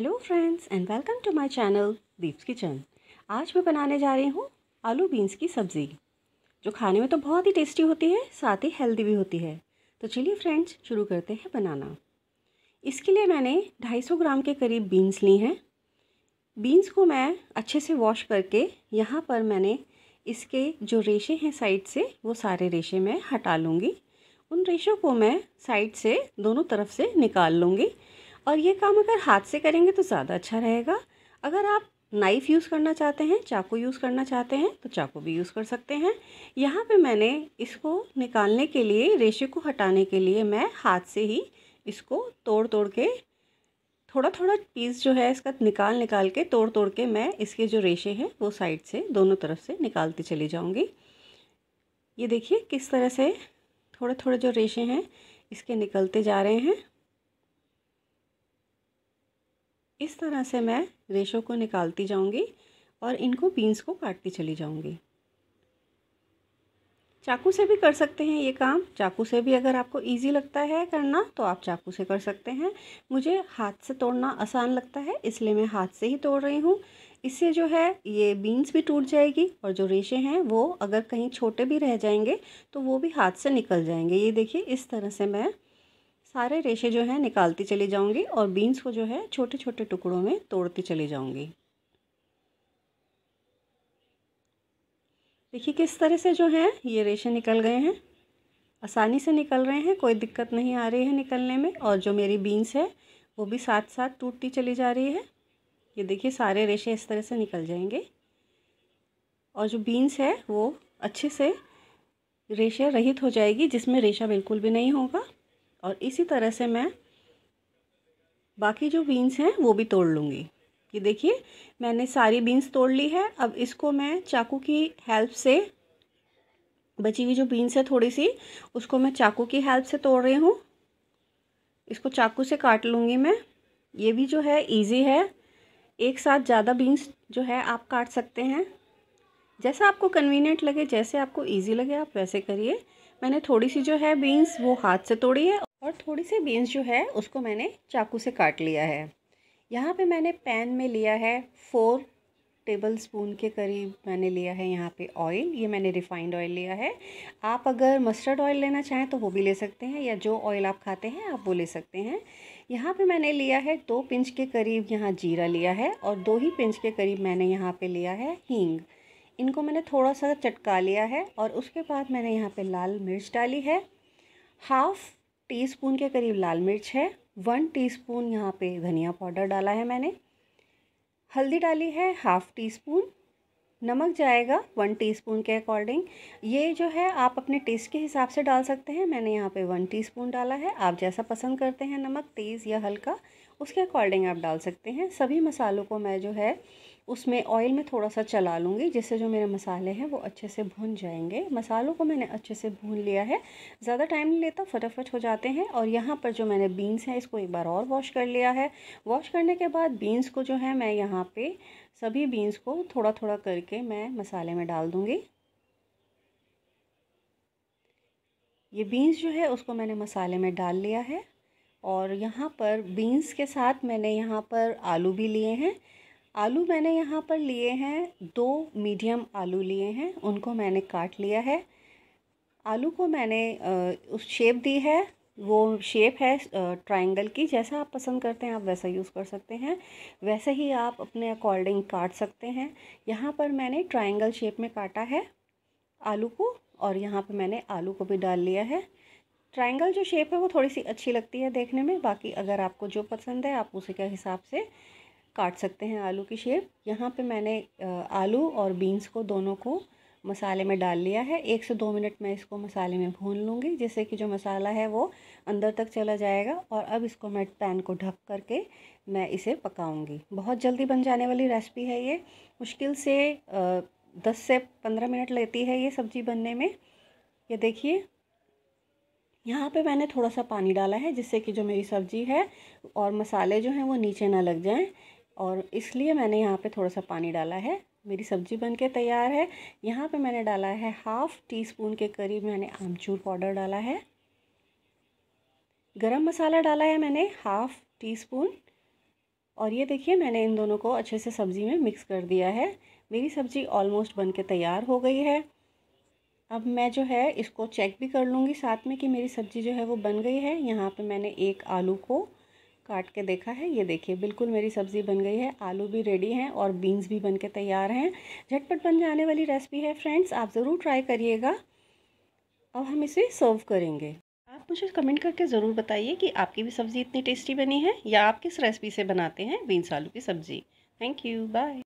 hello friends and welcome to my channel Deeps kitchen आज मैं बनाने जा रही हूँ आलू बीन्स की सब्ज़ी जो खाने में तो बहुत ही टेस्टी होती है साथ ही हेल्दी भी होती है तो चलिए फ्रेंड्स शुरू करते हैं बनाना इसके लिए मैंने 250 ग्राम के करीब बीन्स ली हैं बीन्स को मैं अच्छे से वॉश करके यहाँ पर मैंने इसके जो रेशे हैं साइड से वो सारे रेशे मैं हटा लूँगी उन रेशों को मैं साइड से दोनों तरफ से निकाल लूँगी और ये काम अगर हाथ से करेंगे तो ज़्यादा अच्छा रहेगा अगर आप नाइफ़ यूज़ करना चाहते हैं चाकू यूज़ करना चाहते हैं तो चाकू भी यूज़ कर सकते हैं यहाँ पे मैंने इसको निकालने के लिए रेशे को हटाने के लिए मैं हाथ से ही इसको तोड़ तोड़ के थोड़ा थोड़ा पीस जो है इसका निकाल निकाल के तोड़ तोड़ के मैं इसके जो रेशे हैं वो साइड से दोनों तरफ से निकालती चली जाऊँगी ये देखिए किस तरह से थोड़े थोड़े जो रेशे हैं इसके निकलते जा रहे हैं इस तरह से मैं रेशों को निकालती जाऊंगी और इनको बीन्स को काटती चली जाऊंगी चाकू से भी कर सकते हैं ये काम चाकू से भी अगर आपको इजी लगता है करना तो आप चाकू से कर सकते हैं मुझे हाथ से तोड़ना आसान लगता है इसलिए मैं हाथ से ही तोड़ रही हूँ इससे जो है ये बीन्स भी टूट जाएगी और जो रेशे हैं वो अगर कहीं छोटे भी रह जाएंगे तो वो भी हाथ से निकल जाएंगे ये देखिए इस तरह से मैं सारे रेशे जो हैं निकालती चली जाऊँगी और बीन्स को जो है छोटे छोटे टुकड़ों में तोड़ती चली जाऊँगी देखिए किस तरह से जो है ये रेशे निकल गए हैं आसानी से निकल रहे हैं कोई दिक्कत नहीं आ रही है निकलने में और जो मेरी बीन्स है वो भी साथ साथ टूटती चली जा रही है ये देखिए सारे रेशे इस तरह से निकल जाएंगे और जो बीन्स है वो अच्छे से रेशे रहित हो जाएगी जिसमें रेशा बिल्कुल भी नहीं होगा और इसी तरह से मैं बाकी जो बीन्स हैं वो भी तोड़ लूँगी ये देखिए मैंने सारी बीन्स तोड़ ली है अब इसको मैं चाकू की हेल्प से बची हुई जो बीन्स है थोड़ी सी उसको मैं चाकू की हेल्प से तोड़ रही हूँ इसको चाकू से काट लूँगी मैं ये भी जो है इजी है एक साथ ज़्यादा बीन्स जो है आप काट सकते हैं जैसा आपको कन्वीनियंट लगे जैसे आपको ईजी लगे आप वैसे करिए मैंने थोड़ी सी जो है बीन्स वो हाथ से तोड़ी है और थोड़ी सी बीन्स जो है उसको मैंने चाकू से काट लिया है यहाँ पे मैंने पैन में लिया है फ़ोर टेबल स्पून के करीब मैंने लिया है यहाँ पे ऑयल ये मैंने रिफ़ाइंड ऑयल लिया है आप अगर मस्टर्ड ऑयल लेना चाहें तो वो भी ले सकते हैं या जो ऑयल आप खाते हैं आप वो ले सकते हैं यहाँ पे मैंने लिया है दो पिंच के करीब यहाँ जीरा लिया है और दो ही पिंच के करीब मैंने यहाँ पर लिया है हींग इनको मैंने थोड़ा सा चटका लिया है और उसके बाद मैंने यहाँ पर लाल मिर्च डाली है हाफ़ टीस्पून के करीब लाल मिर्च है वन टीस्पून यहाँ पर धनिया पाउडर डाला है मैंने हल्दी डाली है हाफ़ टी स्पून नमक जाएगा वन टीस्पून के अकॉर्डिंग ये जो है आप अपने टेस्ट के हिसाब से डाल सकते हैं मैंने यहाँ पे वन टीस्पून डाला है आप जैसा पसंद करते हैं नमक तेज़ या हल्का उसके अकॉर्डिंग आप डाल सकते हैं सभी मसालों को मैं जो है उसमें ऑयल में थोड़ा सा चला लूँगी जिससे जो मेरे मसाले हैं वो अच्छे से भून जाएंगे मसालों को मैंने अच्छे से भून लिया है ज़्यादा टाइम नहीं लेता फटाफट हो जाते हैं और यहाँ पर जो मैंने बीन्स हैं इसको एक बार और वॉश कर लिया है वॉश करने के बाद बीन्स को जो है मैं यहाँ पर सभी बीन्स को थोड़ा थोड़ा करके मैं मसाले में डाल दूँगी ये बीन्स जो है उसको मैंने मसाले में डाल लिया है और यहाँ पर बीन्स के साथ मैंने यहाँ पर आलू भी लिए हैं आलू मैंने यहाँ पर लिए हैं दो मीडियम आलू लिए हैं उनको मैंने काट लिया है आलू को मैंने उस शेप दी है वो शेप है ट्रायंगल की जैसा आप पसंद करते हैं आप वैसा यूज़ कर सकते हैं वैसे ही आप अपने अकॉर्डिंग काट सकते हैं यहाँ पर मैंने ट्रायंगल शेप में काटा है आलू को और यहाँ पर मैंने आलू को भी डाल लिया है ट्रायंगल जो शेप है वो थोड़ी सी अच्छी लगती है देखने में बाकी अगर आपको जो पसंद है आप उसी के हिसाब से काट सकते हैं आलू की शेप यहाँ पे मैंने आलू और बीन्स को दोनों को मसाले में डाल लिया है एक से दो मिनट मैं इसको मसाले में भून लूँगी जिससे कि जो मसाला है वो अंदर तक चला जाएगा और अब इसको मैं पैन को ढक करके मैं इसे पकाऊँगी बहुत जल्दी बन जाने वाली रेसिपी है ये मुश्किल से दस से पंद्रह मिनट लेती है ये सब्ज़ी बनने में ये देखिए यहाँ पे मैंने थोड़ा सा पानी डाला है जिससे कि जो मेरी सब्ज़ी है और मसाले जो हैं वो नीचे ना लग जाएं और इसलिए मैंने यहाँ पे थोड़ा सा पानी डाला है मेरी सब्ज़ी बन के तैयार है यहाँ पे मैंने डाला है हाफ़ टी स्पून के करीब मैंने आमचूर पाउडर डाला है गरम मसाला डाला है मैंने हाफ़ टी स्पून और ये देखिए मैंने इन दोनों को अच्छे से सब्ज़ी में मिक्स कर दिया है मेरी सब्ज़ी ऑलमोस्ट बन के तैयार हो गई है अब मैं जो है इसको चेक भी कर लूँगी साथ में कि मेरी सब्ज़ी जो है वो बन गई है यहाँ पे मैंने एक आलू को काट के देखा है ये देखिए बिल्कुल मेरी सब्ज़ी बन गई है आलू भी रेडी हैं और बीन्स भी बन के तैयार हैं झटपट बन जाने वाली रेसिपी है फ्रेंड्स आप ज़रूर ट्राई करिएगा अब हम इसे सर्व करेंगे आप मुझे कमेंट करके ज़रूर बताइए कि आपकी भी सब्ज़ी इतनी टेस्टी बनी है या आप किस रेसिपी से बनाते हैं बीन्स आलू की सब्ज़ी थैंक यू बाय